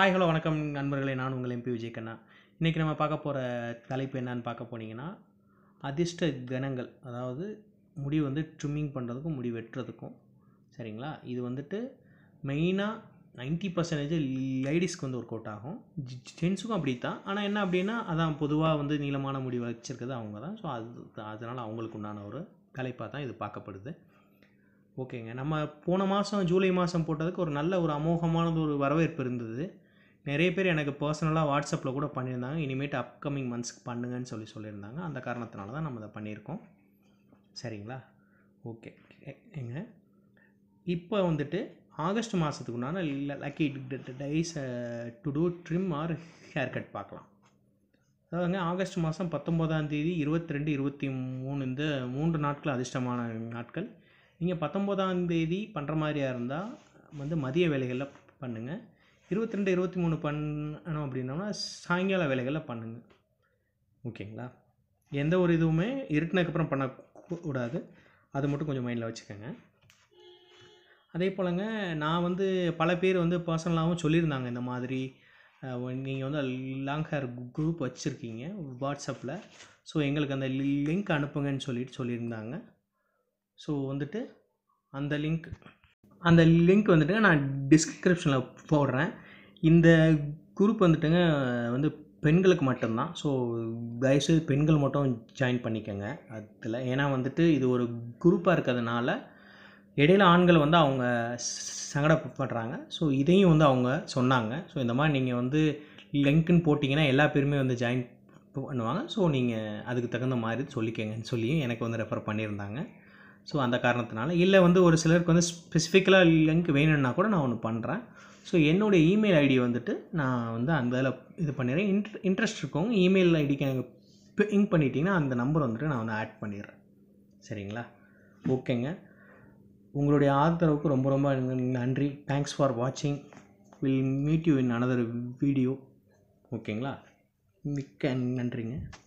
hi hello வணக்கம் நண்பர்களே நான் உங்கள் எம்பி விஜயகண்ணா இன்றைக்கி நம்ம பார்க்க போகிற தலைப்பு என்னன்னு பார்க்க போனீங்கன்னா அதிர்ஷ்ட கணங்கள் அதாவது முடி வந்து ட்ரிம்மிங் பண்ணுறதுக்கும் முடி வெட்டுறதுக்கும் சரிங்களா இது வந்துட்டு மெயினாக நைன்ட்டி பர்சன்டேஜ் லேடிஸ்க்கு வந்து ஒர்க் அவுட் ஆகும் ஜென்ஸுக்கும் அப்படி தான் ஆனால் என்ன அப்படின்னா அதான் பொதுவாக வந்து நீளமான முடி வச்சுருக்கிறது அவங்க தான் ஸோ அது அதனால் அவங்களுக்கு உண்டான ஒரு தலைப்பாக தான் இது பார்க்கப்படுது ஓகேங்க நம்ம போன மாதம் ஜூலை மாதம் போட்டதுக்கு ஒரு நல்ல ஒரு அமோகமானது ஒரு வரவேற்பு இருந்தது நிறைய பேர் எனக்கு பர்சனலாக வாட்ஸ்அப்பில் கூட பண்ணியிருந்தாங்க இனிமேட்டு அப்கமிங் மந்த்ஸ்க்கு பண்ணுங்கன்னு சொல்லி சொல்லியிருந்தாங்க அந்த காரணத்தினால தான் நம்ம அதை பண்ணியிருக்கோம் சரிங்களா ஓகே எங்க இப்போ வந்துட்டு ஆகஸ்ட் மாதத்துக்கு உண்டான lucky days to do trim our haircut பார்க்கலாம் அதாவதுங்க ஆகஸ்ட் மாதம் பத்தொம்போதாம் தேதி இருபத்தி ரெண்டு இருபத்தி மூணு இந்த மூன்று நாட்கள் அதிர்ஷ்டமான நாட்கள் நீங்கள் பத்தொம்போதாம் தேதி பண்ணுற மாதிரியாக இருந்தால் வந்து மதிய வேலைகளில் பண்ணுங்கள் இருபத்தி ரெண்டு இருபத்தி மூணு பண்ணணும் அப்படின்னோம்னா சாயங்கால வேலைகளில் பண்ணுங்கள் ஓகேங்களா எந்த ஒரு இதுவுமே இருட்டினதுக்கப்புறம் பண்ணக்கூடாது அது மட்டும் கொஞ்சம் மைண்டில் வச்சுக்கோங்க அதே போலங்க நான் வந்து பல பேர் வந்து பர்சனலாகவும் சொல்லியிருந்தாங்க இந்த மாதிரி நீங்கள் வந்து லாங் ஹேர் குரூப் வச்சுருக்கீங்க வாட்ஸ்அப்பில் ஸோ எங்களுக்கு அந்த லிங்க் அனுப்புங்கன்னு சொல்லிட்டு சொல்லியிருந்தாங்க ஸோ வந்துட்டு அந்த லிங்க் அந்த லிங்க் வந்துட்டுங்க நான் டிஸ்கிரிப்ஷனில் போடுறேன் இந்த குரூப் வந்துட்டுங்க வந்து பெண்களுக்கு மட்டும்தான் ஸோ கைஸு பெண்கள் மட்டும் ஜாயின் பண்ணிக்கோங்க அதில் ஏன்னா வந்துட்டு இது ஒரு குரூப்பாக இருக்கிறதுனால இடையில ஆண்கள் வந்து அவங்க சங்கடப்படுறாங்க ஸோ இதையும் வந்து அவங்க சொன்னாங்க ஸோ இந்த மாதிரி நீங்கள் வந்து லிங்க்குன்னு போட்டிங்கன்னா எல்லா பேருமே வந்து ஜாயின் பண்ணுவாங்க ஸோ நீங்கள் அதுக்கு தகுந்த மாதிரி சொல்லிக்கங்கன்னு சொல்லியும் எனக்கு வந்து ரெஃபர் பண்ணியிருந்தாங்க ஸோ அந்த காரணத்தினால இல்லை வந்து ஒரு சிலருக்கு வந்து ஸ்பெசிஃபிக்கலாக லிங்க் வேணும்னா கூட நான் ஒன்று பண்ணுறேன் ஸோ என்னுடைய இமெயில் ஐடி வந்துட்டு நான் வந்து அந்த இதில் இது பண்ணிடுறேன் இன்ட்ர இன்ட்ரெஸ்ட் இருக்கும் இமெயில் ஐடிக்கு எனக்கு இங்க் பண்ணிட்டீங்கன்னா அந்த நம்பர் வந்துட்டு நான் வந்து ஆட் பண்ணிடுறேன் சரிங்களா ஓகேங்க உங்களுடைய ஆதரவுக்கு ரொம்ப ரொம்ப நன்றி தேங்க்ஸ் ஃபார் வாட்சிங் will meet you in another video ஓகேங்களா மிக்க நன்றிங்க